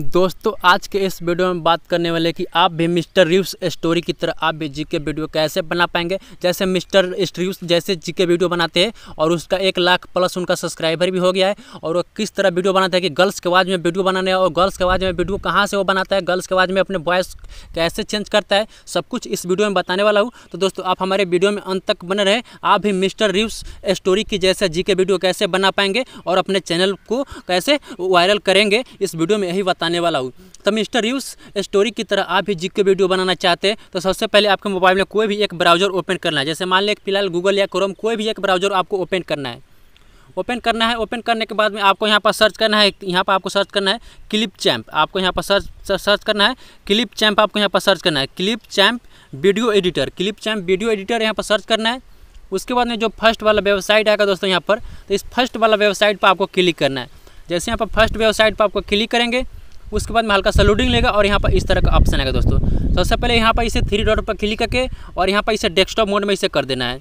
दोस्तों आज के इस वीडियो में बात करने वाले कि आप भी मिस्टर रिव्स स्टोरी की तरह आप भी जी के वीडियो कैसे बना पाएंगे जैसे मिस्टर रिव्स जैसे जी के वीडियो बनाते हैं और उसका एक लाख प्लस उनका सब्सक्राइबर भी हो गया है और वो किस तरह वीडियो बनाते हैं कि गर्ल्स के बाद में वीडियो बनाने और गर्ल्स के आवाज़ में वीडियो कहाँ से वो बनाता है गर्ल्स के आवाज़ में अपने वॉयस कैसे चेंज करता है सब कुछ इस वीडियो में बताने वाला हूँ तो दोस्तों आप हमारे वीडियो में अंत तक बने रहें आप भी मिस्टर रिव्स स्टोरी की जैसे जी के वीडियो कैसे बना पाएंगे और अपने चैनल को कैसे वायरल करेंगे इस वीडियो में यही बताएँ बताने वाला हूँ तो मिस्टर यूस स्टोरी की तरह आप भी जी के वीडियो बनाना चाहते हैं तो सबसे पहले आपके मोबाइल में कोई भी एक ब्राउज़र ओपन करना है जैसे मान लें फिलहाल गूगल या क्रोम कोई भी एक ब्राउज़र आपको ओपन करना है ओपन करना है ओपन करने के बाद में आपको यहाँ पर सर्च करना है यहाँ पर आपको सर्च करना है क्लिप चैम्प आपको यहाँ पर सर्च सर्च करना है क्लिप चैम्प आपको यहाँ पर सर्च करना है Clipchamp video editor Clipchamp video editor यहाँ पर सर्च करना है उसके बाद में जो फर्स्ट वाला वेबसाइट आएगा दोस्तों यहाँ पर तो इस फर्स्ट वाला वेबसाइट पर आपको क्लिक करना है जैसे यहाँ पर फर्स्ट वेबसाइट पर आपको क्लिक करेंगे उसके बाद में हल्का सा लोडिंग लेगा और यहाँ पर इस तरह का ऑप्शन आएगा दोस्तों सबसे पहले यहाँ पर इसे थ्री डॉट पर क्लिक करके और यहाँ पर इसे डेस्कटॉप मोड में इसे कर देना है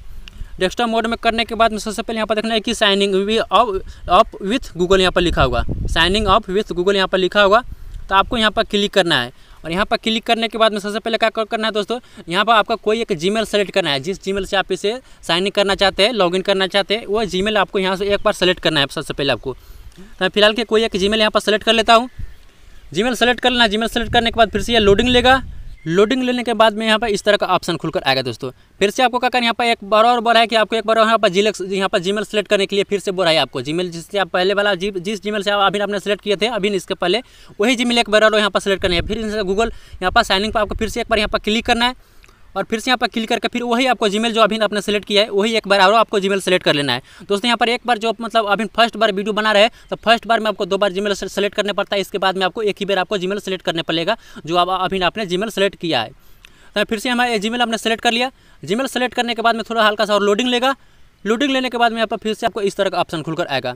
डेस्कटॉप मोड में करने के बाद में सबसे पहले यहाँ पर देखना है कि साइनिंग अप विथ गूगल यहाँ पर लिखा होगा साइनिंग अप विथ गूगल यहाँ पर लिखा होगा तो आपको यहाँ पर क्लिक करना है और यहाँ पर क्लिक करने के बाद में सबसे पहले क्या करना है दोस्तों यहाँ पर आपका कोई एक जीमेल सेलेक्ट करना है जिस जीमेल से आप इसे साइन इन करना चाहते हैं लॉगिन करना चाहते हैं वो जीमेल आपको यहाँ से एक बार सेलेक्ट करना है सबसे पहले आपको तो फिलहाल के कोई एक जीमेल यहाँ पर सेलेक्ट कर लेता हूँ जीमेल सेलेक्ट कर लेना जीमेल सेलेक्ट करने के बाद फिर से ये लोडिंग लेगा लोडिंग लेने के बाद में यहाँ पर इस तरह का ऑप्शन खुलकर आएगा दोस्तों फिर से आपको क्या करना यहाँ पर एक बार और बोल है कि आपको एक बार यहाँ पर जी यहाँ पर जीमेल सेलेक्ट करने के लिए फिर से बोल है आपको जीमेल जिससे आप पहले वाला जी जिस जीमेल से आप अभी आपने सेलेक्ट किए थे अभी इसके पहले वही जीमेल एक बार और यहाँ पर सेलेक्ट करना है फिर इनसे गूगल यहाँ पर साइनिंग पर आपको फिर से एक बार यहाँ पर क्लिक करना है और फिर से यहाँ पर क्लिक करके फिर वही आपको जीमेल जो अभी आपने सेलेक्ट किया है वही एक बार और आपको जीमेल सेलेक्ट कर लेना है दोस्तों यहाँ पर एक बार जो मतलब अभी फर्स्ट बार वीडियो बना रहे तो फर्स्ट बार में आपको दो बार जीमेल सेलेक्ट करने पड़ता है इसके बाद में आपको एक ही बार आपको जीमेल सेलेक्ट करने पड़ेगा जो आप अभी आपने जीमेल सेलेक्ट किया है तो फिर से हमारे जीमेल आपने सेलेक्ट कर लिया जीमेल सेलेक्ट करने के बाद में थोड़ा हल्का सा और लोडिंग लेगा लोडिंग लेने के बाद में यहाँ पर फिर से आपको इस तरह का ऑप्शन खुलकर आएगा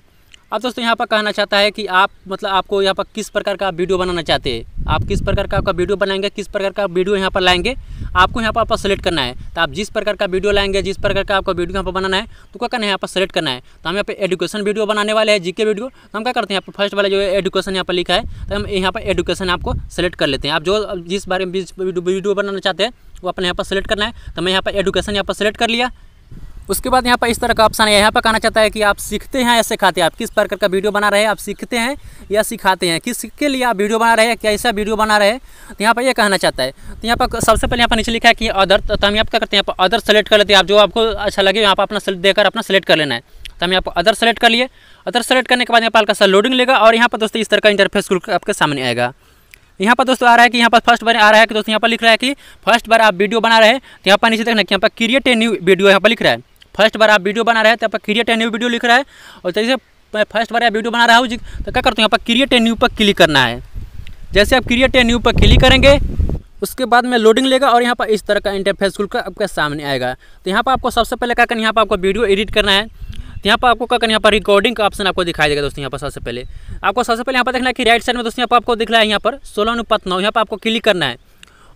अब दोस्तों यहाँ पर कहना चाहता है कि आप मतलब आपको यहाँ पर किस प्रकार का वीडियो बनाना चाहते हैं आप किस प्रकार का आपका वीडियो बनाएंगे किस प्रकार का वीडियो यहाँ पर लाएंगे आपको यहाँ पर आपको सेलेक्ट करना है तो आप जिस प्रकार का वीडियो लाएंगे जिस प्रकार का आपका वीडियो यहाँ पर बनाना है तो क्या करना है यहाँ पर सेलेक्ट करना है तो हम यहाँ पर एडुकेशन वीडियो बनाने वाले हैं जीके वीडियो तो हम क्या करते हैं यहाँ पर फर्स्ट वाला जो है एडुकेशन यहाँ पर लिखा है तो हम यहाँ पर एडुकेशन आपको सेलेक्ट कर लेते हैं आप जो जिस बारे में वीडियो बनाना चाहते हैं वो अपने यहाँ पर सेलेक्ट करना है तो मैं यहाँ पर एडुकेशन यहाँ पर सेलेक्ट कर लिया उसके बाद यहाँ पर इस तरह का ऑप्शन है यहाँ पर कहना चाहता है कि आप सीखते हैं या सिखाते हैं आप किस प्रकार का वीडियो बना रहे हैं आप सीखते हैं या सिखाते हैं किसके लिए आप वीडियो बना रहे हैं कैसा वीडियो बना रहे हैं तो यहाँ पर यह कहना चाहता है तो यहाँ पर सबसे पहले यहाँ पर नीचे लिखा है कि अदर तो हम यहाँ पर क्या करते हैं यहाँ पर अदर सेलेक्ट कर लेते हैं आप जो आपको अच्छा लगे यहाँ पर अपना देकर अपना सेलेक्ट कर लेना है तो हम यहाँ पर अदर सेलेक्ट कर लिए अदर सेलेक्ट करने के बाद यहाँ पर हल्का सा लोडिंग लेगा और यहाँ पर दोस्तों इस तरह का इंटरफेस आपके सामने आएगा यहाँ पर दोस्तों आ रहा है कि यहाँ पर फर्स्ट बार आ रहा है कि दोस्तों यहाँ पर लिख रहा है कि फर्स्ट बार आप वीडियो बना रहे हैं तो यहाँ पर नीचे देखना कि यहाँ पर क्रिएट ए न्यू वीडियो यहाँ पर लिख रहा है फर्स्ट बार आप वीडियो बना रहे हैं तो आपका क्रिएट ए न्यू वीडियो लिख रहा है और जैसे मैं फर्स्ट बार आप वीडियो बना रहा हूँ तो क्या करते हैं पर क्रिएट ए न्यू पर क्लिक करना है जैसे आप क्रिएट ए न्यू पर क्लिक करेंगे उसके बाद में लोडिंग लेगा और यहाँ पर इस तरह का इंटरफेस खुल आपके सामने आएगा तो यहाँ पर आपको सबसे पहले क्या करना यहाँ पर आपको वीडियो एडिट करना है तो यहाँ पर आपको क्या करना यहाँ पर रिकॉर्डिंग का ऑप्शन आपको दिखाई देगा दोस्तों यहाँ पर सबसे पहले आपको सबसे पहले यहाँ पर देखना है कि राइट साइड में दोस्तों यहाँ पर आपको दिख रहा है यहाँ पर सोलह अनुपात नौ यहाँ पर आपको क्लिक करना है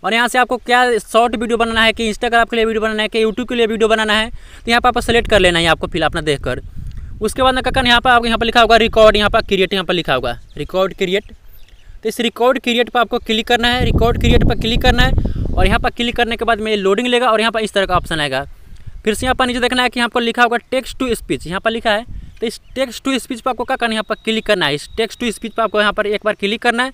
और यहाँ से आपको क्या शॉर्ट वीडियो बनाना है कि इंस्टाग्राम के लिए वीडियो बनाना है कि यूट्यूब के लिए वीडियो बनाना है तो यहाँ पर आपको सेलेक्ट कर लेना है आपको फिलहाल अपना देख कर उसके बाद ना काका यहाँ पर आपको यहाँ पर लिखा होगा रिकॉर्ड यहाँ पर क्रिएट यहाँ पर लिखा होगा रिकॉर्ड क्रिएट तो इस रिकॉर्ड क्रिएट पर आपको क्लिक करना है रिकॉर्ड क्रिएट पर क्लिक करना है और यहाँ पर क्लिक करने के बाद मेरी लोडिंग लेगा और यहाँ पर इस तरह का ऑप्शन आएगा फिर से यहाँ पर नीचे देखना है कि यहाँ पर लिखा होगा टेक्स्ट टू स्पीच यहाँ पर लिखा है तो इस टेक्स्ट टू स्पीच पर आपको क्या करना है यहाँ पर क्लिक करना है इस टेक्स्ट टू स्पीच पर आपको यहाँ पर एक बार क्लिक करना है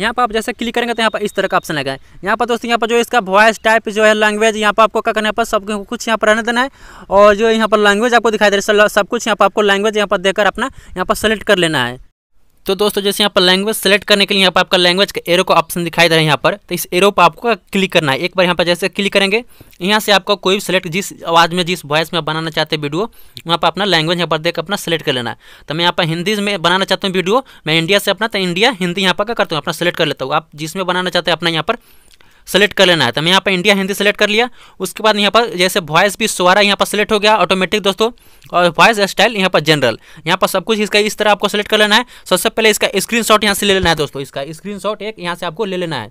यहाँ पर आप जैसे क्लिक करेंगे तो यहाँ पर इस तरह का ऑप्शन लगा है यहाँ पर दोस्तों यहाँ पर जो इसका वॉइस टाइप जो है लैंग्वेज यहाँ पर आपको क्या करना है पर सब कुछ यहाँ पर रहने देना है और जो यहाँ पर लैंग्वेज आपको दिखाई दे रही है सब कुछ यहाँ पर आपको लैंग्वेज यहाँ पर देकर अपना यहाँ पर सेलेक्ट कर लेना है तो दोस्तों जैसे यहाँ पर लैंग्वेज सेलेक्ट करने के लिए यहाँ पर आपका लैंग्वेज का एरो का ऑप्शन दिखाई दे रहा है यहाँ पर तो इस एरो पर आपको क्लिक करना है एक बार यहाँ पर जैसे क्लिक करेंगे यहाँ से आपका कोई भी सिलेक्ट जिस आवाज़ में जिस वॉइस में बनाना चाहते हैं वीडियो वहाँ पर अपना लैंग्वेज यहाँ पर देख अपना सेलेक्ट कर लेना है तो मैं यहाँ पर हिंदी में बनाना चाहता हूँ वीडियो मैं इंडिया से अपना तो इंडिया हिंदी यहाँ पर करता हूँ अपना सेलेक्ट कर लेता हूँ आप जिसमें बनाना चाहते हैं अपना यहाँ पर सेलेक्ट कर लेना है तो मैं यहाँ पर इंडिया हिंदी सेलेक्ट कर लिया उसके बाद यहाँ पर जैसे वॉइस भी सोरा यहाँ पर सेलेक्ट हो गया ऑटोमेटिक दोस्तों और वॉइस स्टाइल यहाँ पर जनरल यहाँ पर सब कुछ इसका इस तरह आपको सेलेक्ट कर लेना है सबसे पहले इसका स्क्रीन शॉट यहाँ से ले लेना है दोस्तों इसका स्क्रीन शॉट एक यहाँ से आपको ले लेना है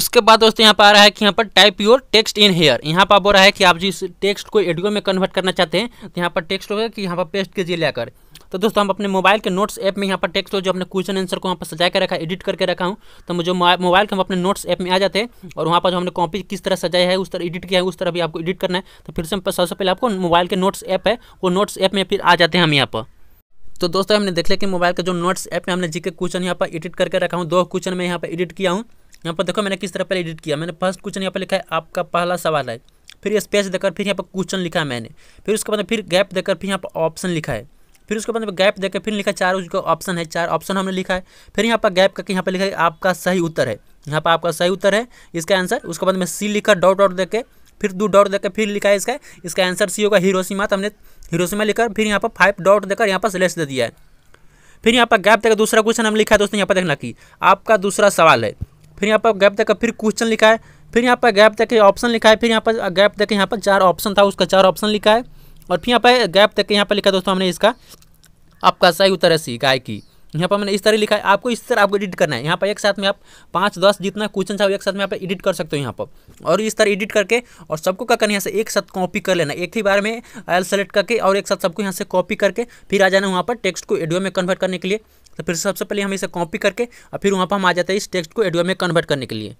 उसके बाद दोस्तों यहाँ पर आ रहा है कि यहाँ पर type your text in here यहाँ पर बोल रहा है कि आप जिस टेक्स्ट को एडियो में कन्वर्ट करना चाहते हैं तो यहाँ पर टेक्स्ट होगा कि यहाँ पर पेस्ट कीजिए लेकर तो दोस्तों हम अपने मोबाइल के नोट्स ऐप में यहाँ पर टेक्स्ट जो अपने क्वेश्चन आंसर को यहाँ पर सजा के रखा है एडिट करके रखा हूँ तो मुझे मोबाइल के हम अपने नोट्स ऐप में आ जाते हैं और वहाँ पर जो हमने कॉपी किस तरह सजाया है उस तरह एडिट किया है उस तरह भी आपको एडिट करना है तो फिर से सबसे पहले आपको मोबाइल के नोट्स ऐप है वो नोट्स ऐप में फिर आ जाते हैं हम यहाँ पर तो दोस्तों हमने देख लिया कि मोबाइल का जो नोट्स ऐप में हमने जी के क्वेश्चन यहाँ पर एडिट करके रखा हूँ दो क्वेश्चन में यहाँ पर एडिट किया हूँ यहाँ पर देखो मैंने किस तरह पर एडिट किया मैंने फर्स्ट क्वेश्चन यहाँ पर लिखा है आपका पहला सवाल है फिर स्पेस देकर फिर यहाँ पर क्वेश्चन लिखा है मैंने फिर उसके बाद फिर गैप देकर फिर यहाँ पर ऑप्शन लिखा है फिर उसके बाद गैप देकर फिर लिखा चार उसका ऑप्शन है चार ऑप्शन हमने लिखा है फिर यहाँ पर गैप करके यहाँ पर लिखा है आपका सही उत्तर है यहाँ पर आपका सही उत्तर है इसका आंसर उसके बाद में सी लिखा डॉट डॉट देकर फिर दो डॉट देकर फिर लिखा है इसका इसका आंसर सी होगा हीरोसीमा तो हमने हिरोसीमा लिखकर फिर यहाँ पर फाइव डॉट देकर यहाँ पर सिलेक्ट दे दिया है फिर यहाँ पर गैप देकर दूसरा क्वेश्चन हम लिखा है दोस्तों यहाँ पर देखना कि आपका दूसरा सवाल है फिर यहाँ पर गैप देकर फिर क्वेश्चन लिखा है फिर यहाँ पर गैप देखिए ऑप्शन लिखा है फिर यहाँ पर गैप देकर यहाँ पर चार ऑप्शन था उसका चार ऑप्शन लिखा है और फिर यहाँ पर गैप तक के यहाँ पर लिखा दोस्तों हमने इसका आपका सही उत्तर है सी गाय की यहाँ पर मैंने इस तरह लिखा है आपको इस तरह आपको एडिट करना है यहाँ पर एक साथ में आप पाँच दस जितना क्वेश्चन चाहो एक साथ में यहाँ पर एडिट कर सकते हो यहाँ पर और इस तरह एडिट करके और सबको क्या करना यहाँ से एक साथ कॉपी कर लेना एक ही बार में एल सेलेक्ट करके और एक साथ सबको यहाँ से कॉपी करके फिर आ जाना वहाँ पर टेक्स्ट को एडियो में कन्वर्ट करने के लिए तो फिर सबसे पहले हम इसे कॉपी करके और फिर वहाँ पर हम आ जाते हैं इस टेक्स्ट को एडियो में कन्वर्ट करने के लिए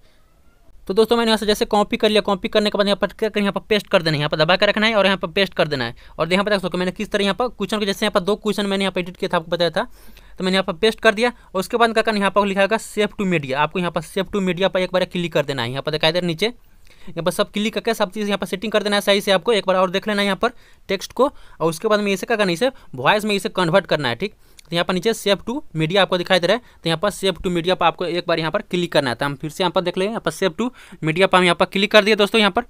तो दोस्तों मैंने यहाँ से जैसे कॉपी कर लिया कॉपी करने के बाद यहाँ पर क्या यहाँ पर पेस्ट कर देना है यहाँ पर दबा कर रखना है और यहाँ पर पेस्ट कर देना है और यहाँ पर देख सकते मैंने किस तरह यहाँ पर क्वेश्चन को जैसे यहाँ पर दो क्वेश्चन मैंने यहाँ पर एडिट किया था आपको बताया था तो मैंने यहाँ पर पेस्ट कर दिया और उसके बाद क्या करना यहाँ पर लिखा होगा सेव टू मीडिया आपको यहाँ पर सेफ टू मीडिया पर एक बार क्लिक कर देना है यहाँ पर दिखाई दे नीचे यहाँ पर सब क्लिक करके सब चीज़ यहाँ पर सेटिंग कर देना है सही से आपको एक बार और देख लेना है यहाँ पर टेक्स्ट को और उसके बाद में इसे क्या करना इसे वॉइस में इसे कन्वर्ट करना है ठीक तो यहाँ पर नीचे सेव टू मीडिया आपको दिखाई दे रहा है तो यहाँ पर सेव टू मीडिया पर आपको एक बार यहाँ पर क्लिक करना है तो हम फिर से यहाँ पर देख लेंगे यहाँ पर सेव टू मीडिया पर हम यहाँ पर क्लिक कर दिए दोस्तों यहाँ पर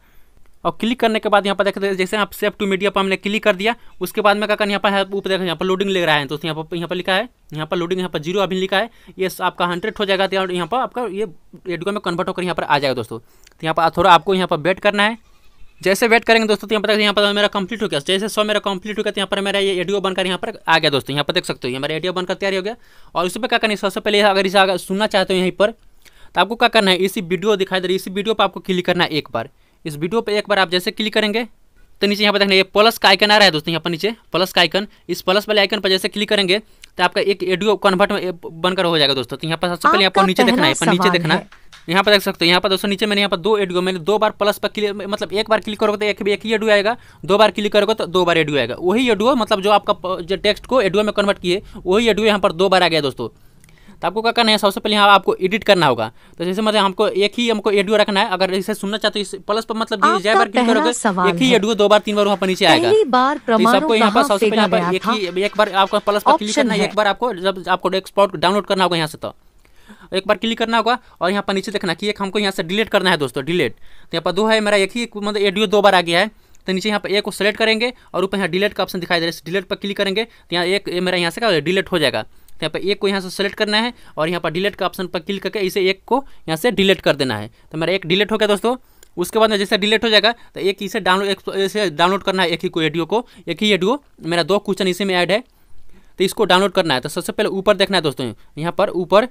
और क्लिक करने के बाद यहाँ पर देखते जैसे आप सेव टू मीडिया पर हमने क्लिक कर दिया उसके बाद में क्या करना यहाँ पर ऊपर देखो यहाँ पर लोडिंग ले रहा है तो यहाँ पर यहाँ पर लिखा है यहाँ पर लोडिंग यहाँ पर जीरो अभी लिखा है ये आपका हंड्रेड हो जाएगा तो यहाँ पर आपका ये रेडियो में कन्वर्ट होकर यहाँ पर आ जाएगा दोस्तों तो यहाँ पर थोड़ा आपको यहाँ पर वेट करना है जैसे वेट करेंगे दोस्तों तो यहाँ पर यहाँ पर मेरा कंप्लीट हो गया जैसे सौ मेरा कंप्लीट हो गया तो यहाँ पर मेरा ये एडियो बनकर यहाँ पर आ गया दोस्तों यहाँ पर देख सकते हो ये मेरा एडियो बनकर तैयार हो गया और उस पर क्या करना है सबसे पहले अगर इसे अगर सुनना चाहते हो यहीं पर तो आपको क्या करना है इसी वीडियो दिखाई दे रही है इसी वीडियो पर आपको क्लिक करना है एक बार इस वीडियो पे एक बार आप जैसे क्लिक करेंगे तो नीचे यहाँ पर देखना ये प्लस का आइकन आ रहा है दोस्तों यहाँ पर नीचे प्लस का आइकन इस प्लस वाले आइकन पर जैसे क्लिक करेंगे तो आपका एक एडियो कन्वर्ट बनकर हो जाएगा दोस्तों तो यहाँ पर सबसे पहले यहाँ पर नीचे देखना है नीचे देखना यहाँ पर देख सकते हो यहाँ पर दोस्तों नीचे मैंने यहाँ पर दो एडियो मैंने दो बार प्लस पर क्लिक मतलब एक बार क्लिक करोगे तो एक भी एक ही एडियो आएगा दो बार क्लिक करोगे तो दो बार एडियो आएगा वही एडियो मतलब जो आपका जो टेक्स्ट को एडियो में कन्वर्ट किए वही एडियो यहाँ पर दो बार आ गया दोस्तों तो आपको क्या करना है सबसे पहले यहाँ आपको एडिट करना होगा तो जैसे मतलब हमको एक ही हमको एडियो रखना है अगर इसे सुनना चाहते हो इस प्लस पर मतलब बार क्लिक करोगे एक ही एडियो दो बार तीन बार वहाँ पर नीचे आएगा आपको तो यहाँ पर सबसे पहले एक ही एक बार आपको प्लस पर क्लिक करना है एक बार आपको जब आपको एक्सपोर्ट डाउनलोड करना होगा यहाँ से तो एक बार क्लिक करना होगा और यहाँ पर नीचे देखना कि एक हमको यहाँ से डिलीट करना है दोस्तों डिलीट तो यहाँ पर दो है मेरा एक ही मतलब एडियो दो बार आ गया है तो नीचे यहाँ पर एक को सेलेक्ट करेंगे और ऊपर यहाँ डिलीट का ऑप्शन दिखाई दे रहा है डिलीट पर क्लिक करेंगे तो यहाँ एक मेरा यहाँ से डिलीट हो जाएगा तो यहाँ पर एक को यहाँ से सेलेक्ट करना है और यहाँ पर डिलीट का ऑप्शन पर क्लिक करके इसे एक को यहाँ से डिलीट कर देना है तो मेरा एक डिलीट हो गया दोस्तों उसके बाद में जैसे डिलीट हो जाएगा तो एक इसे डाउनलोड इसे डाउनलोड करना है एक ही को एडियो को एक ही एडियो मेरा दो क्वेश्चन इसी में ऐड है तो इसको डाउनलोड करना है तो सबसे पहले ऊपर देखना है दोस्तों यहाँ पर ऊपर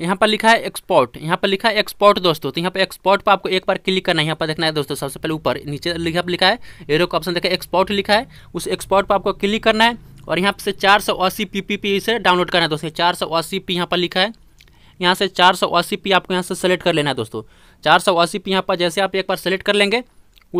यहाँ पर लिखा है एक्सपोर्ट यहाँ पर लिखा है एक्सपोर्ट दोस्तों तो यहाँ पर एक्सपोर्ट पर आपको एक बार क्लिक करना है यहाँ पर देखना है दोस्तों सबसे पहले ऊपर नीचे लिखा लिखा है एरो का ऑप्शन देखा एक्सपोर्ट लिखा है उस एक्सपोर्ट पर आपको क्लिक करना है और यहाँ से चार सौ अस्सी पी पी पी इसे डाउनलोड करना है दोस्तों चार सौ अस्सी पी यहाँ पर लिखा है यहाँ से चार सौ अस्सी पी आपको यहाँ से सेलेक्ट कर लेना है दोस्तों चार सौ अस्सी पी यहाँ पर जैसे आप एक बार सेलेक्ट कर लेंगे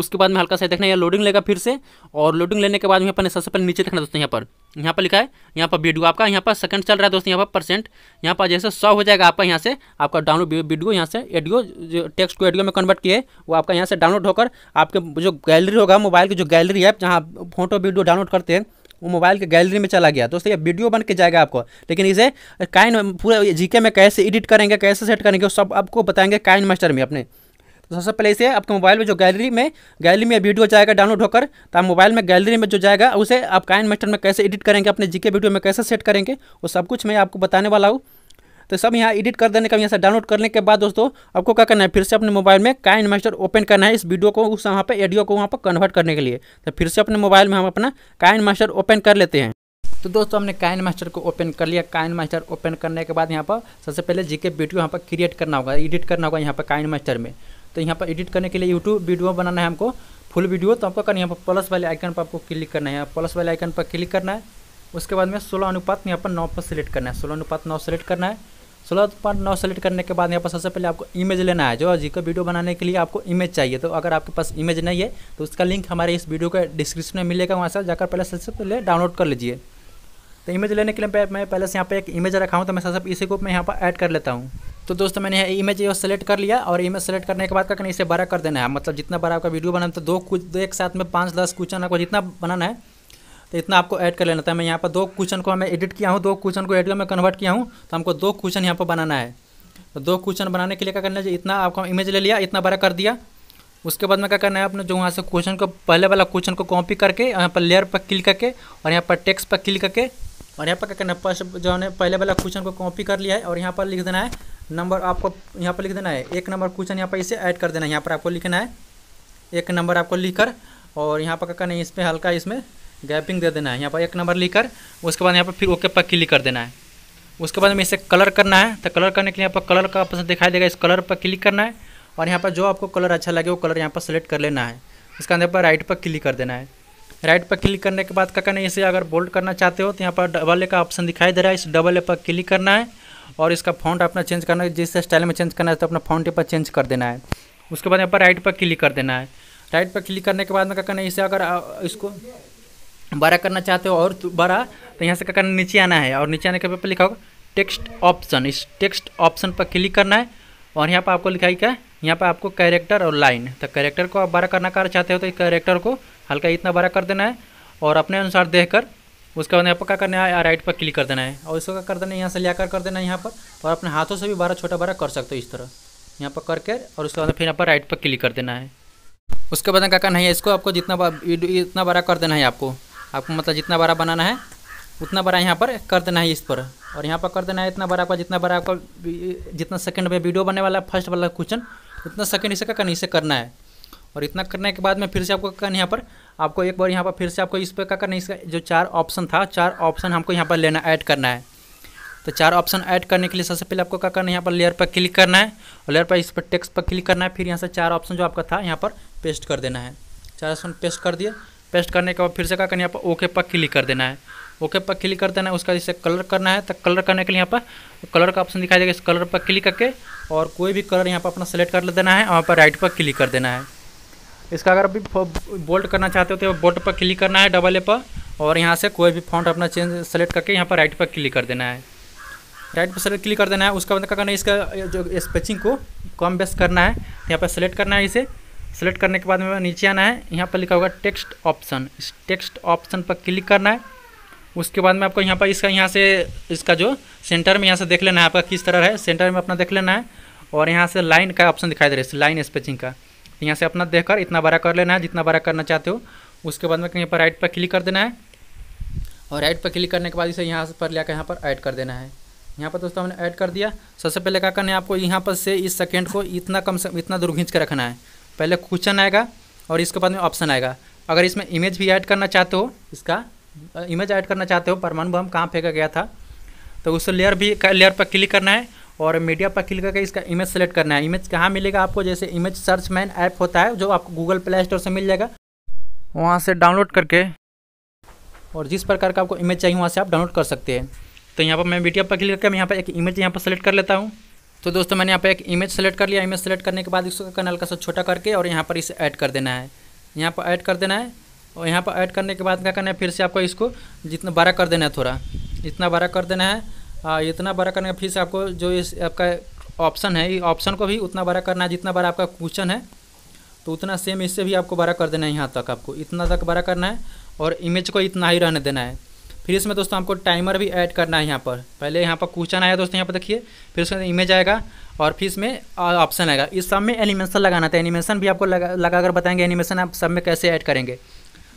उसके बाद में हल्का सा देखना है लोडिंग लेगा फिर से और लोडिंग लेने के बाद यहाँ पर सबसे पहले नीचे देखना दोस्तों यहाँ पर यहाँ पर लिखा है यहाँ पर वीडियो आपका यहाँ पर सेकंड चल रहा है दोस्तों यहाँ पर परसेंट यहाँ पर जैसे सौ हो जाएगा आपका यहाँ से आपका डाउनलोड वीडियो यहाँ से एडियो जो टेक्स्ट को एडियो में कन्वर्ट किए वो आपका यहाँ से डाउनलोड होकर आपके जो गैलरी होगा मोबाइल की जो गैलरी है जहाँ फोटो वीडियो डाउनलोड करते हैं वो मोबाइल के गैलरी में चला गया दोस्तों ये वीडियो बन के जाएगा आपको लेकिन इसे काइन पूरे जीके में कैसे एडिट करेंगे कैसे सेट करेंगे वो सब आपको बताएंगे काइन मास्टर में अपने तो सबसे पहले इसे आपके मोबाइल में जो गैलरी में गैलरी में वीडियो जाएगा डाउनलोड होकर तो आप मोबाइल में गैलरी में जो जाएगा उसे आप काइन मास्टर में कैसे एडिट करेंगे अपने जीके वीडियो में कैसे सेट करेंगे वो सब कुछ मैं आपको बताने वाला हूँ तो सब यहाँ एडिट कर देने का यहाँ से डाउनलोड करने के बाद दोस्तों आपको क्या करना है फिर से अपने मोबाइल में काइन मास्टर ओपन करना है इस वीडियो को उस वहाँ पर ऑडियो को वहाँ पर कन्वर्ट करने के लिए तो फिर से अपने मोबाइल में हम अपना काइन मास्टर ओपन कर लेते हैं तो दोस्तों हमने काइन मास्टर को ओपन कर लिया काइन मास्टर ओपन करने के बाद यहाँ पर सबसे पहले जी के वीडियो यहाँ पर क्रिएट करना होगा एडिट करना होगा यहाँ पर काइन मास्टर में तो यहाँ पर एडिट करने के लिए यूट्यूब वीडियो बनाना है हमको फुल वीडियो तो आपको करना यहाँ पर प्लस वाले आइकन पर आपको क्लिक करना है प्लस वाले आइकन पर क्लिक करना है उसके बाद में सोलह अनुपात यहाँ पर नौ पर सिलेक्ट करना है सोलह अनुपात नौ सेलेक्ट करना है सोलह पॉइंट नौ सेलेक्ट करने के बाद यहाँ पर सबसे पहले आपको इमेज लेना है जो जी का वीडियो बनाने के लिए आपको इमेज चाहिए तो अगर आपके पास इमेज नहीं है तो उसका लिंक हमारे इस वीडियो के डिस्क्रिप्शन में मिलेगा वहाँ से जाकर पहले सबसे पहले डाउनलोड कर लीजिए तो इमेज लेने के लिए मैं पहले से यहाँ पर एक इमेज रखा हूँ तो मैं सबसे इसी को मैं यहाँ पर ऐड कर लेता हूँ तो दोस्तों मैंने यहाँ इमेज ये सेलेक्ट कर लिया और इमेज सेलेक्ट करने के बाद क्या करना इसे बड़ा कर देना है मतलब जितना बड़ा आपका वीडियो बनाना तो दो कुछ दो एक साथ में पाँच दस क्वेश्चन आपको जितना बनाना है तो इतना आपको ऐड कर लेना था मैं यहाँ पर दो क्वेश्चन को हमें एडिट किया हूँ दो क्वेश्चन को एडिट मैं कन्वर्ट किया हूँ तो हमको दो क्वेश्चन यहाँ पर बनाना है तो दो क्वेश्चन बनाने के लिए क्या करना है इतना आपको इमेज ले लिया इतना बड़ा कर दिया उसके बाद में क्या करना है आपने जो वहाँ से क्वेश्चन को पहले वाला क्वेश्चन को कॉपी करके यहाँ पर लेयर पर क्लिक करके और यहाँ पर टेक्स्ट पर क्लिक करके और यहाँ पर क्या करना है फर्स्ट जो हमने पहले वाला क्वेश्चन को कॉपी कर लिया है और यहाँ पर लिख देना है नंबर आपको यहाँ पर लिख देना है एक नंबर क्वेश्चन यहाँ पर इसे ऐड कर देना है यहाँ पर आपको लिखना है एक नंबर आपको लिख कर और यहाँ पर क्या करना है इसमें हल्का इसमें गैपिंग दे देना है यहाँ पर एक नंबर लिखकर उसके बाद यहाँ पर फिर ओके पर क्लिक कर देना है उसके बाद हमें इसे कलर करना है तो कलर करने के लिए यहाँ पर कलर का ऑप्शन दिखाई देगा इस कलर पर क्लिक करना है और यहाँ पर जो आपको कलर अच्छा लगे वो कलर यहाँ पर सेलेक्ट कर लेना है उसके अंदर पर राइट पर क्लिक कर देना है राइट पर क्लिक करने के बाद क्या करना है इसे अगर बोल्ड करना चाहते हो तो यहाँ पर डबल ए का ऑप्शन दिखाई दे रहा है इस डबल ए पर क्लिक करना है और इसका फॉन्ट अपना चेंज करना है जिस स्टाइल में चेंज करना है तो अपना फॉन्ट पर चेंज कर देना है उसके बाद यहाँ पर राइट पर क्लिक कर देना है राइट पर क्लिक करने के बाद में क्या करना है इसे अगर इसको बड़ा करना चाहते हो और बड़ा तो यहाँ से क्या करना नीचे आना है और नीचे आने के पेपर लिखा होगा टेक्स्ट ऑप्शन इस टेक्स्ट ऑप्शन पर क्लिक करना है और यहाँ पर आपको लिखाई क्या यहाँ पर आपको कैरेक्टर और लाइन तो कैरेक्टर को आप बड़ा करना कर चाहते हो तो कैरेक्टर को हल्का इतना बड़ा कर देना है और अपने अनुसार देख कर उसके बाद यहाँ पर क्या करना है राइट पर क्लिक कर देना है और इसको क्या कर देना है यहाँ से लिया कर देना है यहाँ पर और अपने हाथों से भी बड़ा छोटा बड़ा कर सकते हो इस तरह यहाँ पर करके और उसके बाद फिर यहाँ पर राइट पर क्लिक कर देना है उसके बाद क्या करना है इसको आपको जितना इतना बड़ा कर देना है आपको आपको मतलब जितना बड़ा बनाना है उतना बड़ा यहाँ पर कर देना है इस पर और यहाँ पर कर देना है इतना बड़ा आपका जितना बड़ा आपका जितना सेकंड में वीडियो बनने वाला है फर्स्ट वाला क्वेश्चन उतना सेकंड इसे का इसे करना है और इतना करने के बाद में फिर से आपको करना यहाँ पर आपको एक बार यहाँ पर फिर से आपको इस पर क्या करना इसका जो चार ऑप्शन था चार ऑप्शन हमको यहाँ पर लेना ऐड करना है तो चार ऑप्शन ऐड करने के लिए सबसे पहले आपको क्या करना है यहाँ पर लेयर पर क्लिक करना है और लेयर पर इस पर टेक्स्ट पर क्लिक करना है फिर यहाँ से चार ऑप्शन जो आपका था यहाँ पर पेस्ट कर देना है चार ऑप्शन पेस्ट कर दिए पेस्ट करने के बाद फिर से क्या करना है यहाँ पर ओके पर क्लिक कर देना है ओके पर क्लिक कर देना है उसका जैसे कलर करना है तो कलर करने के लिए यहाँ पर कलर का ऑप्शन दिखाई देगा इस कलर पर क्लिक करके और कोई भी कलर यहाँ पर अपना सेलेक्ट कर देना है वहाँ पर राइट पर क्लिक कर देना है इसका अगर अभी बोल्ट करना चाहते हो तो बोल्ट पर क्लिक करना है डबल ए पर और यहाँ से कोई भी फॉन्ट अपना चेंज सेलेक्ट करके यहाँ पर राइट पर क्लिक कर देना है राइट पर सेलेक्ट क्लिक कर देना है उसका मतलब क्या करना है इसका जो स्पेचिंग को कम बेस करना है यहाँ पर सेलेक्ट करना है इसे सेलेक्ट करने के बाद में नीचे आना है यहाँ पर लिखा होगा टेक्स्ट ऑप्शन इस टेक्स्ट ऑप्शन पर क्लिक करना है उसके बाद में आपको यहाँ पर इसका यहाँ से इसका जो सेंटर में यहाँ से देख लेना है आपका किस तरह है सेंटर में अपना देख लेना है और यहाँ से लाइन का ऑप्शन दिखाई दे रहा है लाइन स्पेचिंग का यहाँ से अपना देख कर इतना बड़ा कर लेना है जितना बड़ा करना चाहते हो उसके बाद में कहीं पर राइट पर क्लिक कर देना है और राइट पर क्लिक करने के बाद इसे यहाँ पर लेकर यहाँ पर ऐड कर देना है यहाँ पर दोस्तों हमने ऐड कर दिया सबसे पहले क्या करना है आपको यहाँ पर से इस सेकेंड को इतना कम से इतना दूर खींच के रखना है पहले क्वेश्चन आएगा और इसके बाद में ऑप्शन आएगा अगर इसमें इमेज भी ऐड करना चाहते हो इसका इमेज ऐड करना चाहते हो परमाणु बम कहाँ फेंका गया था तो उस लेयर भी लेयर पर क्लिक करना है और मीडिया पर क्लिक करके इसका इमेज सेलेक्ट करना है इमेज कहाँ मिलेगा आपको जैसे इमेज सर्च मैन ऐप होता है जो आपको गूगल प्ले स्टोर से मिल जाएगा वहाँ से डाउनलोड करके और जिस प्रकार का आपको इमेज चाहिए वहाँ से आप डाउनलोड कर सकते हैं तो यहाँ पर मैं मीडिया पर क्लिक करके मैं यहाँ पर एक इमेज यहाँ पर सेलेक्ट कर लेता हूँ तो दोस्तों मैंने यहाँ पर एक इमेज सेलेक्ट कर लिया इमेज सेलेक्ट करने के बाद इसको कनल का सा छोटा करके और यहाँ पर इसे ऐड कर देना है यहाँ पर ऐड कर देना है और यहाँ पर ऐड करने के बाद क्या करना है फिर से आपको इसको जितना बड़ा कर देना है थोड़ा इतना बड़ा कर देना है इतना बड़ा करने फिर से आपको जो इस आपका ऑप्शन है ऑप्शन को भी उतना बड़ा करना है जितना बड़ा आपका क्वेश्चन है तो उतना सेम इससे भी आपको बड़ा कर देना है यहाँ तक आपको इतना तक बड़ा करना है और इमेज को इतना ही रहने देना है फिर इसमें दोस्तों आपको टाइमर भी ऐड करना है यहाँ पर पहले यहाँ पर क्वेश्चन आया दोस्तों यहाँ पर देखिए फिर उसके इमेज आएगा और फिर इसमें ऑप्शन आएगा इस सब में एनिमेशन लगाना था एनिमेशन भी आपको लगा लगा बताएंगे एनिमेशन आप सब में कैसे ऐड करेंगे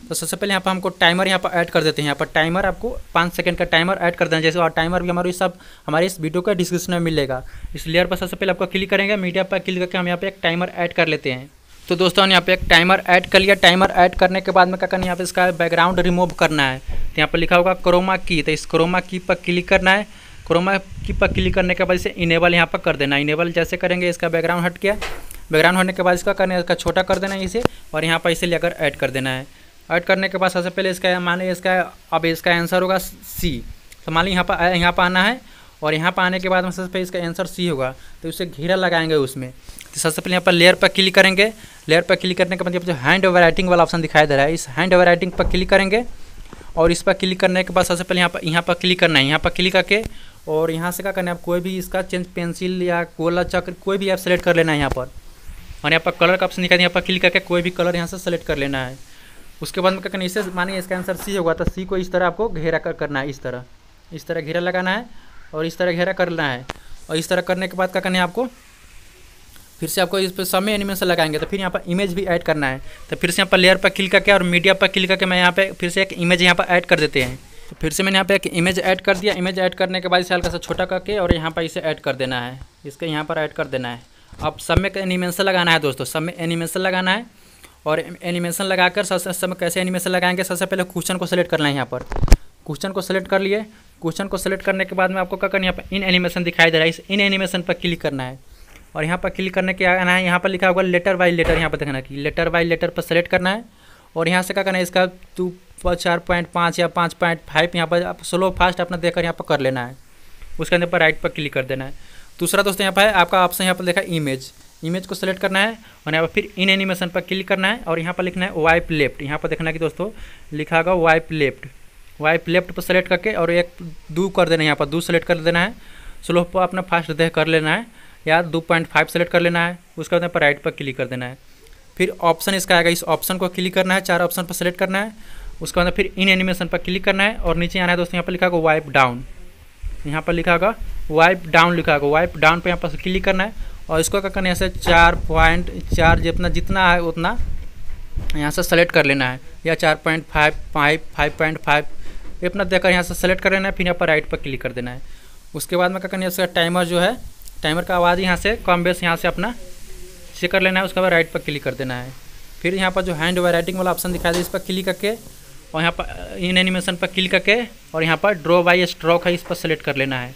तो सबसे पहले यहाँ पर हमको टाइमर यहाँ पर ऐड कर देते हैं यहाँ पर टाइमर आपको पाँच सेकंड का टाइमर ऐड कर देना जैसे और टाइमर भी हमारे सब हमारे इस वीडियो का डिस्क्रिप्शन में मिलेगा इस लेयर पर सबसे पहले आपको क्लिक करेंगे मीडिया पर क्लिक करके हम यहाँ पर एक टाइमर ऐड कर लेते हैं तो दोस्तों यहाँ पे एक टाइमर ऐड कर लिया टाइमर ऐड करने के बाद में क्या करना है यहाँ पे इसका बैकग्राउंड रिमूव करना है तो यहाँ पे लिखा होगा क्रोमा की तो इस क्रोमा की पर क्लिक करना है क्रोमा की पर क्लिक करने के बाद इसे इनेबल यहाँ पर कर देना इनेबल जैसे करेंगे इसका बैकग्राउंड हट गया बैकग्राउंड होने के बाद इसका करना है इसका छोटा कर देना है इसे और यहाँ पर इसे लेकर ऐड कर देना है ऐड करने के बाद सबसे पहले इसका मान लीजिए इसका अब इसका आंसर होगा सी तो मान लीजिए यहाँ पर यहाँ पर आना है और यहाँ पर आने के बाद में सबसे पहले इसका आंसर सी होगा तो इसे घेरा लगाएंगे उसमें तो सबसे पहले यहाँ पर लेयर पर क्लिक करेंगे लेयर पर क्लिक करने के बाद जो हैंड ओवर राइटिंग वाला ऑप्शन दिखाई दे रहा है इस हैंड ओवर राइटिंग पर क्लिक करेंगे और इस पर क्लिक करने के बाद सबसे पहले यहाँ पर यहाँ पर क्लिक करना है यहाँ पर क्लिक करके और यहाँ से क्या करना है आप कोई भी इसका चेंज पेंसिल या कोला चक्र कोई भी आप सेलेक्ट कर लेना है यहाँ पर और यहाँ पर कलर का ऑप्शन दिखाई यहाँ पर क्लिक करके कोई भी कलर यहाँ से सेलेक्ट कर लेना है उसके बाद में क्या करना है इससे मानिए इसका आंसर सी होगा तो सी को इस तरह आपको घेरा कर करना है इस तरह इस तरह घेरा लगाना है और इस तरह घेरा करना है और इस तरह करने के बाद क्या करना है आपको फिर से आपको इस पर समय एनिमेशन लगाएंगे तो फिर यहाँ पर इमेज भी ऐड करना है तो फिर से यहाँ पर लेयर पर क्लिक करके और मीडिया पर क्लिक करके मैं यहाँ पर फिर से एक इमेज यहाँ पर ऐड कर देते हैं तो फिर से मैंने यहाँ पर एक इमेज ऐड कर दिया इमेज ऐड करने के बाद इसे हल्का सा छोटा करके और यहाँ पर इसे ऐड कर देना है इसके यहाँ पर ऐड कर देना है अब समय का एनिमेशन लगाना है दोस्तों समय एनिमेशन लगाना है और एनिमेशन लगाकर सबसे समय कैसे एनिमेशन लगाएंगे सबसे पहले क्वेश्चन को सेलेक्ट करना है यहाँ पर क्वेश्चन को सेलेक्ट कर लिए क्वेश्चन को सेलेक्ट करने के बाद में आपको क्या करना यहाँ पर इन एनिमेशन दिखाई दे रहा है इस इन एनिमेशन पर क्लिक करना है और यहाँ पर क्लिक करने के आना है यहाँ पर लिखा होगा लेटर बाई लेटर यहाँ पर देखना कि लेटर बाई लेटर पर सेलेक्ट करना है और यहाँ से क्या करना है इसका टू चार पॉइंट पाँच या पाँच पॉइंट फाइव यहाँ पर आप स्लो फास्ट अपना देखकर यहाँ पर कर लेना है उसके अंदर पर राइट पर क्लिक कर देना है दूसरा दोस्तों यहाँ पर आपका ऑप्शन यहाँ पर देखा इमेज इमेज को सेलेक्ट करना है और यहाँ पर फिर इन एनिमेशन पर क्लिक करना है और यहाँ पर लिखना है वाइप लेफ्ट यहाँ पर देखना है कि दोस्तों लिखा होगा वाइप लेफ्ट वाइप लेफ्ट पर सेलेक्ट करके और एक दो कर देना है यहाँ पर दो सेलेक्ट कर देना है स्लोप पर अपना फास्ट देह कर लेना है या दो पॉइंट फाइव सेलेक्ट कर लेना है उसके बाद यहाँ पर राइट पर क्लिक कर देना है फिर ऑप्शन इसका आएगा इस ऑप्शन को क्लिक करना है चार ऑप्शन पर सेलेक्ट करना है उसके बाद फिर इन एनिमेशन पर क्लिक करना है और नीचे आना है दोस्तों यहाँ पर लिखा होगा वाइप डाउन यहाँ पर लिखा होगा वाइप डाउन लिखा होगा वाइप डाउन पर यहाँ पर क्लिक करना है और इसको क्या करना है ऐसे चार पॉइंट चार जितना जितना है उतना यहाँ से सेलेक्ट कर लेना है या चार point five five five point five ये अपना देखकर यहाँ से सेलेक्ट कर लेना है फिर यहाँ पर राइट पर क्लिक कर देना है उसके बाद में क्या करना है उसका टाइमर जो है टाइमर का आवाज़ यहाँ से कम बेस यहाँ से अपना चेक कर लेना है उसके बाद राइट पर क्लिक कर देना है फिर यहाँ पर जो हैंड ओवर राइटिंग वाला ऑप्शन दिखाई दे इस पर क्लिक करके और यहाँ पर इन uh, एनिमेशन पर क्लिक करके और यहाँ पर ड्रॉ बाई स्ट्रोक है इस पर सेलेक्ट कर लेना है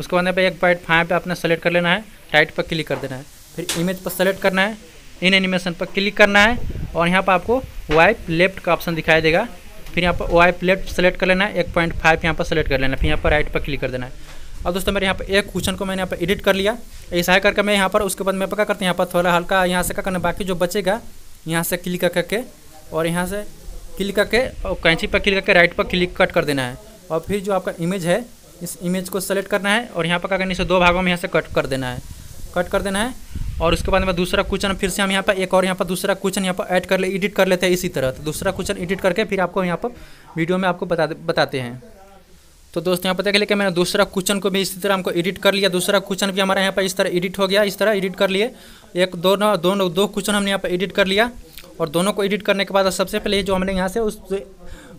उसके बाद यहाँ पर एक पॉइंट फाइव पर आपने सेलेक्ट कर लेना है राइट पर क्लिक कर देना है फिर इमेज पर सेलेक्ट करना है इन एनिमेशन पर क्लिक करना है और यहाँ पर आपको वाइप लेफ्ट का ऑप्शन दिखाई देगा फिर यहाँ पर ओ आई प्लेट सेलेक्ट कर लेना है एक पॉइंट फाइव यहाँ पर सेलेक्ट कर लेना फिर यहाँ पर राइट पर क्लिक कर देना है अब दोस्तों मेरे यहाँ पर एक क्वेश्चन को मैंने यहाँ पर एडिट कर लिया ऐसा करके मैं यहाँ पर उसके बाद मैं क्या करते हैं यहाँ पर थोड़ा हल्का यहाँ से क्या करना बाकी जो बचेगा यहाँ से क्लिक करके और यहाँ से क्लिक करके और कैंची पर क्लिक करके राइट पर क्लिक कट कर देना है और फिर जो आपका इमेज है इस इमेज को सेलेक्ट करना है और यहाँ पर क्या करना इसे दो भागों में यहाँ से कट कर देना है कट कर देना है और उसके बाद में दूसरा क्वेश्चन फिर से हम यहाँ पर एक और यहाँ पर दूसरा क्वेश्चन यहाँ पर ऐड कर ले एडिट कर लेते हैं इसी तरह तो दूसरा क्वेश्चन एडिट करके फिर आपको यहाँ पर वीडियो में आपको बता बताते हैं तो दोस्त यहाँ पर देख लेके मैंने दूसरा क्वेश्चन को भी इसी तरह हमको एडिट कर लिया दूसरा क्वेश्चन भी हमारा यहाँ पर इस तरह एडिट हो गया इस तरह एडिट कर लिए एक दोनों दोनों दो दो क्वेश्चन हमने यहाँ पर एडिट कर लिया और दोनों को एडिट करने के बाद सबसे पहले जो हमने यहाँ से उस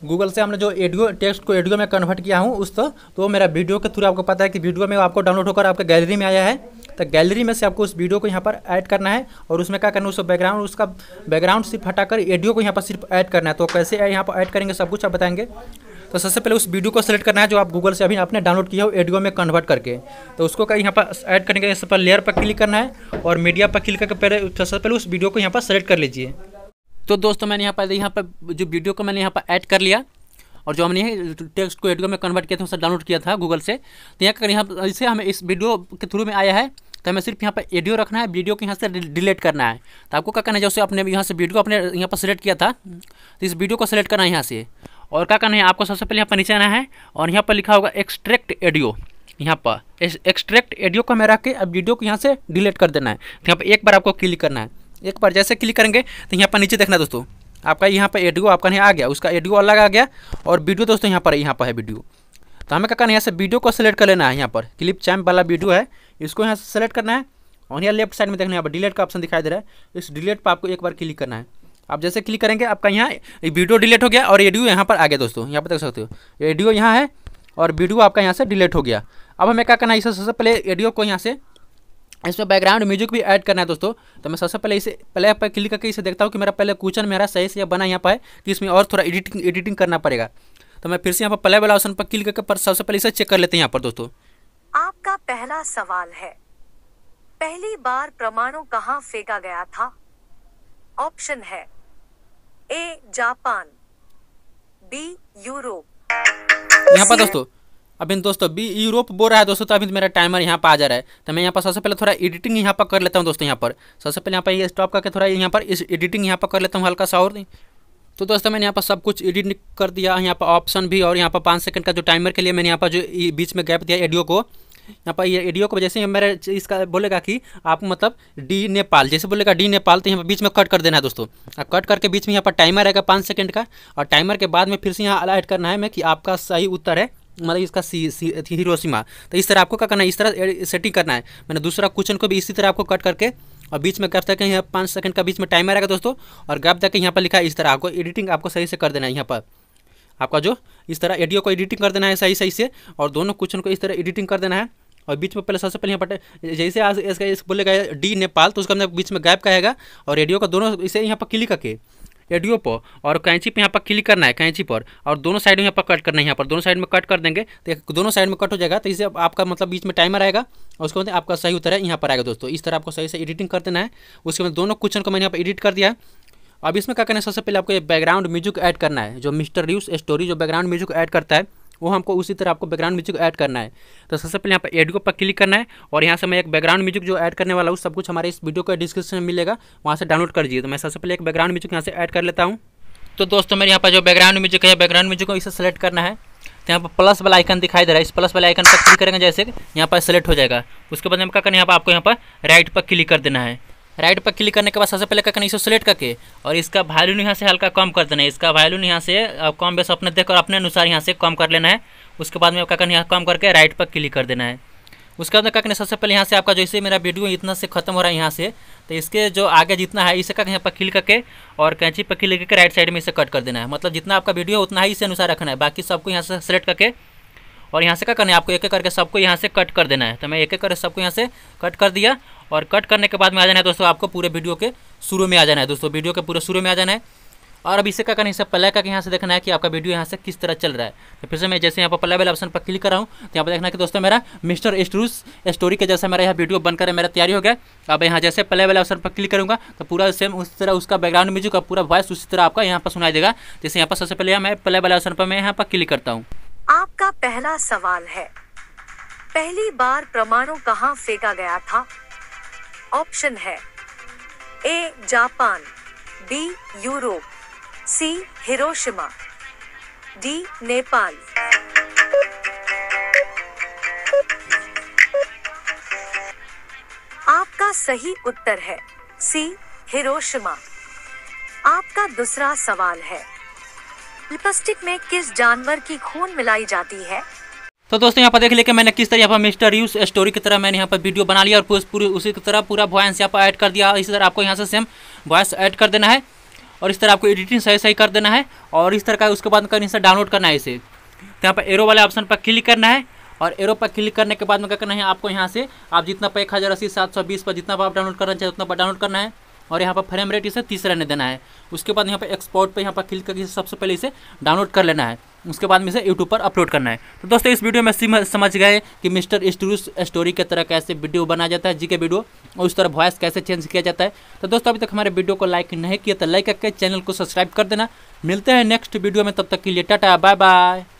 गूगल से हमने जो एडियो टेक्स्ट को एडियो में कन्वर्ट किया हूँ उस तो, तो मेरा वीडियो के थ्रू आपको पता है कि वीडियो में आपको डाउनलोड होकर आपके गैलरी में आया है तो गैलरी में से आपको उस वीडियो को यहाँ पर ऐड करना है और उसमें क्या करना है उसका बैकग्राउंड उसका बैकग्राउंड सिर्फ हटाकर ऑडियो को यहाँ पर सिर्फ ऐड करना है तो कैसे यहाँ पर ऐड करेंगे सब कुछ आप बताएंगे तो सबसे पहले उस वीडियो को सेलेक्ट करना है जो आप गूगल से अभी आपने डाउनलोड किया हो एडियो में कन्वर्ट करके तो उसको का यहाँ पर ऐड करने के सब पर लेयर पर क्लिक करना है और मीडिया पर क्लिक करके पहले तो सबसे पहले उस वीडियो को यहाँ पर सेलेक्ट कर लीजिए तो दोस्तों मैंने यहाँ पर यहाँ पर जो वीडियो को मैंने यहाँ पर ऐड कर लिया और जो हमने टेक्स्ट को एडियो में कन्वर्ट किया था उसे डाउनलोड किया था गूगल से तो यहाँ कर यहाँ इसे हमें इस वीडियो के थ्रू में आया है तो हमें सिर्फ यहाँ पर एडियो रखना है वीडियो को यहाँ से डिलीट करना है तो आपको क्या करना है जैसे आपने यहाँ से वीडियो अपने यहाँ पर सिलेक्ट किया था तो इस वीडियो को सिलेक्ट करना है यहाँ से और क्या करना है आपको सबसे पहले यहाँ पर नीचे आना है और यहाँ पर लिखा होगा एक्सट्रैक्ट एडियो यहाँ पर एक्सट्रैक्ट एडियो को हमें रख के अब वीडियो को यहाँ से डिलीट कर देना है तो यहाँ पर एक बार आपको क्लिक करना है एक बार जैसे क्लिक करेंगे तो यहाँ पर नीचे देखना है दोस्तों आपका यहाँ पर एडियो आपका नहीं आ गया उसका एडियो अलग आ गया और वीडियो दोस्तों यहाँ पर है यहाँ पर है वीडियो तो हमें क्या करना है यहाँ से वीडियो को सेलेक्ट कर लेना है यहाँ पर क्लिप चैम्प वाला वीडियो है इसको यहाँ से सेलेक्ट करना है और यहाँ लेफ्ट साइड में देखना है यहाँ पर डिलीट का ऑप्शन दिखाई दे रहा है इस डिलीट पर आपको एक बार क्लिक करना है आप जैसे क्लिक करेंगे आपका यहाँ वीडियो डिलीट हो गया और एडियो यहाँ पर आ गया दोस्तों यहाँ पर देख सकते हो एडियो यहाँ है और वीडियो आपका यहाँ से डिलीट हो गया अब हमें क्या करना है इससे सबसे पहले एडियो को यहाँ से इसमें बैकग्राउंड म्यूजिक भी ऐड करना है दोस्तों तो मैं सबसे पहले इसे पहले पर क्लिक करके इसे देखता हूँ कि मेरा पहले क्वेश्चन मेरा सही से बना यहाँ पर है कि इसमें और थोड़ा एडिटिंग एडिटिंग करना पड़ेगा तो मैं फिर से यहाँ पर प्ले वाला ऑप्शन पर क्लिक करके पर सबसे पहले इसे चेक कर लेते हैं यहाँ पर दोस्तों आपका पहला सवाल है पहली बार परमाणु कहाँ फेंका गया था ऑप्शन है ए जापान बी यूरोप यहाँ पर दोस्तों अभी दोस्तों बी यूरोप बोल रहा है दोस्तों तो अभी मेरा टाइमर यहाँ पर आ जा रहा है तो मैं यहाँ पर सबसे पहले थोड़ा एडिटिंग यहाँ पर कर लेता हूँ दोस्तों यहाँ पर सबसे पहले यहाँ पर ये स्टॉप करके थोड़ा यहाँ पर इस एडिटिंग यहाँ पर कर लेता हूँ हल्का सा और तो दोस्तों मैंने यहाँ पर सब कुछ एडिट कर दिया यहाँ पर ऑप्शन भी और यहाँ पर पाँच सेकंड का जो टाइमर के लिए मैंने यहाँ पर जो बीच में गैप दिया एडियो को यहाँ पर ये एडियो को जैसे मेरा इसका बोलेगा कि आप मतलब डी नेपाल जैसे बोलेगा डी नेपाल तो यहाँ पर बीच में कट कर देना है दोस्तों अब कट करके बीच में यहाँ पर टाइमर आएगा पाँच सेकंड का और टाइमर के बाद में फिर से यहाँ अलाइट करना है मैं कि आपका सही उत्तर है मतलब इसका सी, सी तो इस तरह आपको क्या करना है इस तरह सेटिंग करना है मैंने दूसरा क्वेश्चन को भी इसी तरह आपको कट करके और बीच में कर सकते हैं पाँच सेकंड का बीच में टाइम आएगा दोस्तों और गैप जाके यहाँ पर लिखा है इस तरह आपको एडिटिंग आपको सही से कर देना है यहाँ पर आपका जो इस तरह एडियो को एडिटिंग कर देना है सही सही से और दोनों क्वेश्चन को इस तरह एडिटिंग कर देना है और बीच में पहले सबसे पहले यहाँ पर जैसे आज इसका इस बोलेगा डी नेपाल तो उसका बीच में गैप कहेगा और रेडियो का दोनों इसे यहाँ पर क्लिक करके एडियो पर और कैंची पे यहाँ पर क्लिक करना है कैंची पर और दोनों साइड में यहाँ पर कट करना है यहाँ पर दोनों साइड में कट कर देंगे तो दोनों साइड में कट हो जाएगा तो इसे आपका मतलब बीच में टाइमर आएगा और उसके बाद आपका सही उत्तर है यहाँ पर आएगा दोस्तों इस तरह आपको सही से एडिटिंग कर देना है उसके बाद दोनों क्वेश्चन को मैंने यहाँ पर एडिट कर दिया अब इसमें क्या करना है सबसे पहले आपको बैकग्राउंड म्यूजिक ऐड करना है जो मिस्टर रूस स्टोरी जो बैकग्राउंड म्यूजिक ऐड करता है वो हमको उसी तरह आपको बैकग्राउंड म्यूजिक ऐड करना है तो सबसे पहले यहाँ पर एडियो पर क्लिक करना है और यहाँ से मैं एक बैकग्राउंड म्यूजिक जो ऐड करने वाला हूँ सब कुछ हमारे इस वीडियो को डिस्क्रिप्शन में मिलेगा वहाँ से डाउनलोड कर दीजिए तो मैं सबसे पहले एक बैकग्राउंड म्यूजिक यहाँ से ऐड कर लेता हूँ तो दोस्तों मेरे यहाँ पर जो बैकग्राउंड म्यूजिक है बैकग्राउंड म्यूजिक को इसे सेलेक्ट करना है तो यहाँ पर प्लस वाला आइकन दिखाई दे रहा है इस प्लस वाला आइकन पर क्लिक करेंगे जैसे यहाँ पर सेलेक्ट हो जाएगा उसके बाद हम क्या करना है यहाँ पर आपको यहाँ पर राइट पर क्लिक कर देना है राइट पर क्लिक करने के बाद सबसे पहले क्या करना इसे सेलेक्ट करके और इसका वैल्यू यहाँ से हल्का कम कर देना है इसका वैल्यू यहाँ से कम बेस अपने देख और अपने अनुसार यहाँ से कम कर लेना है उसके बाद में आपका करना यहाँ कम करके राइट पर क्लिक कर देना है उसके बाद क्या करना सबसे पहले यहाँ से आपका जैसे मेरा वीडियो इतना से खत्म हो रहा है यहाँ से तो इसके जो आगे जितना है इसे का यहाँ पर क्लिक करके और कैंची पर क्लिक करके राइट साइड में इसे कट कर देना है मतलब जितना आपका वीडियो उतना ही इसे अनुसार रखना है बाकी सबको यहाँ से सेलेक्ट करके और यहाँ से क्या करना है आपको एक एक करके सबको यहाँ से कट कर देना है तो मैं एक एक करके सबको यहाँ से कट कर दिया और कट करने के बाद में आ जाना है दोस्तों आपको पूरे वीडियो के शुरू में आ जाना है दोस्तों वीडियो के पूरे शुरू में आ जाना है और अब इसे क्या करना है इसे प्ले करके यहाँ से देखना है कि आपका वीडियो यहाँ से किस तरह चल रहा है तो फिर से मैं जैसे यहाँ पर प्ले वाले ऑप्शन पर क्लिक कर रहा हूँ तो यहाँ पर देखना है कि दोस्तों मेरा मिस्टर स्टूस स्टोरी के जैसे मेरा यहाँ वीडियो बनकर मेरा तैयारी हो गया अब यहाँ जैसे प्ले वाले ऑप्शन पर क्लिक करूँगा तो पूरा सेम उस तरह उसका बैकग्राउंड म्यूजिक और पूरा वॉइस उसी तरह आपका यहाँ पर सुनाई देगा जैसे यहाँ पर सबसे पहले मैं प्ले वाले ऑप्शन पर मैं यहाँ पर क्लिक करता हूँ आपका पहला सवाल है पहली बार परमाणु कहाँ फेंका गया था ऑप्शन है A Japan B Europe C Hiroshima D Nepal आपका सही उत्तर है सी हिरोशिमा आपका दूसरा सवाल है लिपस्टिक में किस जानवर की खून मिलाई जाती है तो दोस्तों यहाँ पर देख लेके मैंने किस तरह यहाँ पर मिस्टर यूज स्टोरी की तरह मैंने यहाँ पर वीडियो बना लिया और पूरी उसी की तरह पूरा वॉइस यहाँ पर ऐड कर दिया इसी तरह आपको यहाँ से सेम वॉइस ऐड कर देना है और इस तरह आपको एडिटिंग सही सही कर देना है और इस तरह का उसके बाद करनी से डाउनलोड करना है इसे तो यहाँ पर एरो वाले ऑप्शन पर क्लिक करना है और एरो पर क्लिक करने के बाद में क्या करना है आपको यहाँ से आप जितना पर एक हज़ार अस्सी सात सौ बीस पर जितना पर आप डाउनलोड करना चाहिए उतना पर डाउनलोड करना है और यहाँ पर फ्रेम रेट इसे तीस रहने देना है उसके बाद यहाँ पर एक्सपोर्ट पर यहाँ पर क्लिक करके सबसे पहले इसे डाउनलोड कर लेना है उसके बाद में इसे यूट्यूब पर अपलोड करना है तो दोस्तों इस वीडियो में समझ गए कि मिस्टर स्टूस स्टोरी के तरह कैसे वीडियो बनाया जाता है जी के वीडियो और उस तरह वॉइस कैसे चेंज किया जाता है तो दोस्तों अभी तक हमारे वीडियो को लाइक नहीं किया तो लाइक करके चैनल को सब्सक्राइब कर देना मिलते हैं नेक्स्ट वीडियो में तब तक के लिए टाटा बाय बाय